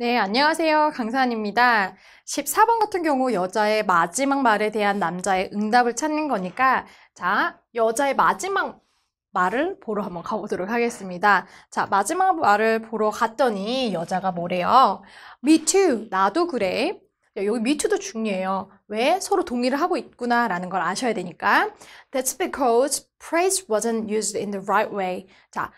네, 안녕하세요. 강사님입니다 14번 같은 경우 여자의 마지막 말에 대한 남자의 응답을 찾는 거니까 자, 여자의 마지막 말을 보러 한번 가보도록 하겠습니다. 자, 마지막 말을 보러 갔더니 여자가 뭐래요? Me too. 나도 그래. 여기 me too도 중요해요. 왜? 서로 동의를 하고 있구나 라는 걸 아셔야 되니까. That's because praise wasn't used in the right way. 자,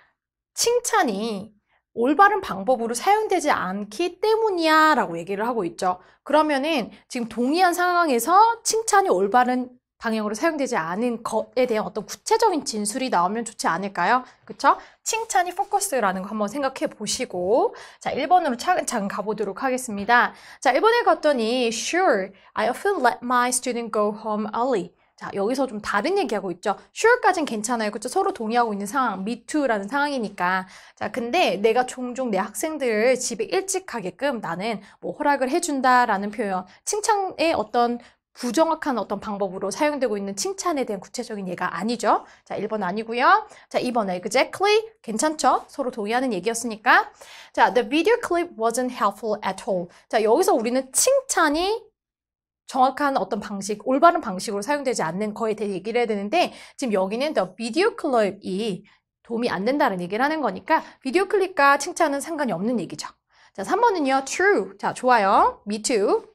칭찬이 올바른 방법으로 사용되지 않기 때문이야 라고 얘기를 하고 있죠. 그러면은 지금 동의한 상황에서 칭찬이 올바른 방향으로 사용되지 않은 것에 대한 어떤 구체적인 진술이 나오면 좋지 않을까요? 그쵸? 칭찬이 포커스라는 거 한번 생각해 보시고 자 1번으로 차근차근 가보도록 하겠습니다. 자 1번에 갔더니 Sure, I often let my student go home early. 자, 여기서 좀 다른 얘기하고 있죠. sure까진 괜찮아요. 그렇죠? 서로 동의하고 있는 상황, me too라는 상황이니까. 자, 근데 내가 종종 내 학생들 집에 일찍 가게끔 나는 뭐 허락을 해준다라는 표현, 칭찬의 어떤 부정확한 어떤 방법으로 사용되고 있는 칭찬에 대한 구체적인 예가 아니죠. 자, 1번 아니고요. 자, 2번 exactly 괜찮죠? 서로 동의하는 얘기였으니까. 자, the video clip wasn't helpful at all. 자, 여기서 우리는 칭찬이 정확한 어떤 방식, 올바른 방식으로 사용되지 않는 거에 대해 얘기를 해야 되는데 지금 여기는 the v i d 이 도움이 안 된다는 얘기를 하는 거니까 비디오 클립과 칭찬은 상관이 없는 얘기죠. 자, 3번은요. true. 자, 좋아요. me too.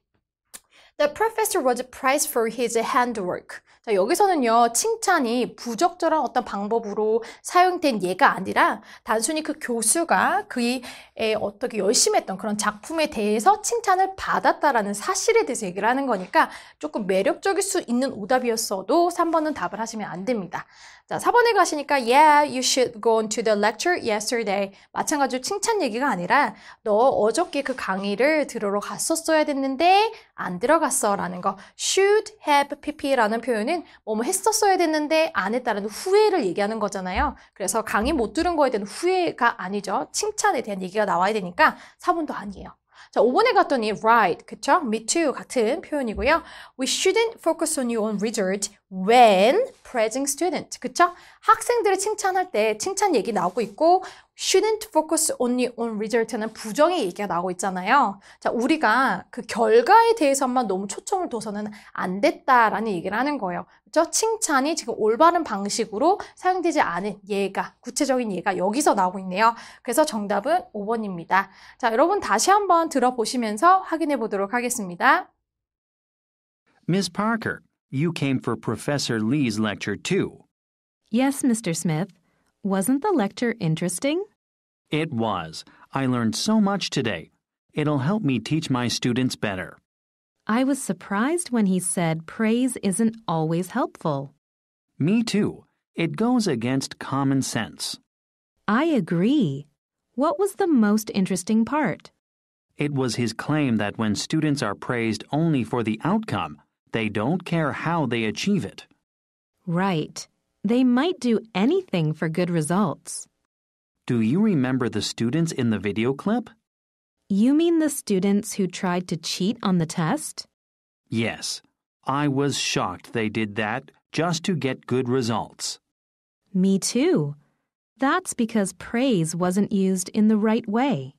The professor was praised for his handwork. 자, 여기서는요, 칭찬이 부적절한 어떤 방법으로 사용된 예가 아니라 단순히 그 교수가 그의 어떻게 열심히 했던 그런 작품에 대해서 칭찬을 받았다라는 사실에 대해서 얘기를 하는 거니까 조금 매력적일 수 있는 오답이었어도 3번은 답을 하시면 안 됩니다. 자, 4번에 가시니까 Yeah, you should go to the lecture yesterday. 마찬가지로 칭찬 얘기가 아니라 너 어저께 그 강의를 들으러 갔었어야 됐는데 안 들어가 따라갔어 라는 거 should have pp라는 표현은 뭐뭐 뭐 했었어야 됐는데 안 했다라는 후회를 얘기하는 거잖아요. 그래서 강의 못 들은 거에 대한 후회가 아니죠. 칭찬에 대한 얘기가 나와야 되니까 4번도 아니에요. 자, 5번에 갔더니 right, 그쵸? me too 같은 표현이고요. We shouldn't focus on your own result when praising student, 그쵸? 학생들을 칭찬할 때 칭찬 얘기 나오고 있고 shouldn't focus only on result는 부정의 얘기가 나오고 있잖아요. 자, 우리가 그 결과에 대해서만 너무 초점을 둬서는 안 됐다라는 얘기를 하는 거예요. 그렇죠? 칭찬이 지금 올바른 방식으로 사용되지 않은 예가, 구체적인 예가 여기서 나오고 있네요. 그래서 정답은 5번입니다. 자, 여러분 다시 한번 들어보시면서 확인해 보도록 하겠습니다. Miss Parker, you came for Professor Lee's lecture too. Yes, Mr. Smith. Wasn't the lecture interesting? It was. I learned so much today. It'll help me teach my students better. I was surprised when he said praise isn't always helpful. Me too. It goes against common sense. I agree. What was the most interesting part? It was his claim that when students are praised only for the outcome, they don't care how they achieve it. Right. They might do anything for good results. Do you remember the students in the video clip? You mean the students who tried to cheat on the test? Yes. I was shocked they did that just to get good results. Me too. That's because praise wasn't used in the right way.